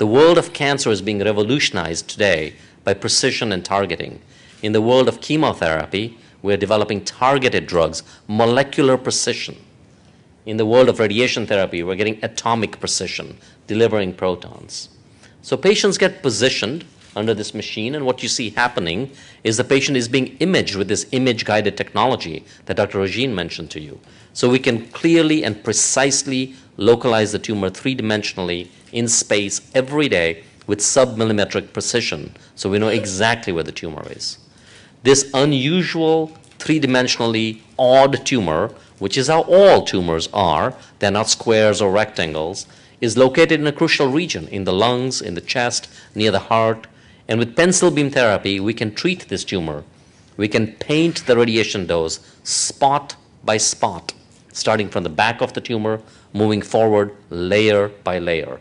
The world of cancer is being revolutionized today by precision and targeting. In the world of chemotherapy, we're developing targeted drugs, molecular precision. In the world of radiation therapy, we're getting atomic precision, delivering protons. So patients get positioned under this machine, and what you see happening is the patient is being imaged with this image guided technology that Dr. Rajin mentioned to you. So we can clearly and precisely localize the tumor three dimensionally in space every day with submillimetric precision, so we know exactly where the tumor is. This unusual three dimensionally odd tumor, which is how all tumors are, they're not squares or rectangles, is located in a crucial region in the lungs, in the chest, near the heart. And with pencil beam therapy, we can treat this tumor. We can paint the radiation dose spot by spot starting from the back of the tumor, moving forward layer by layer.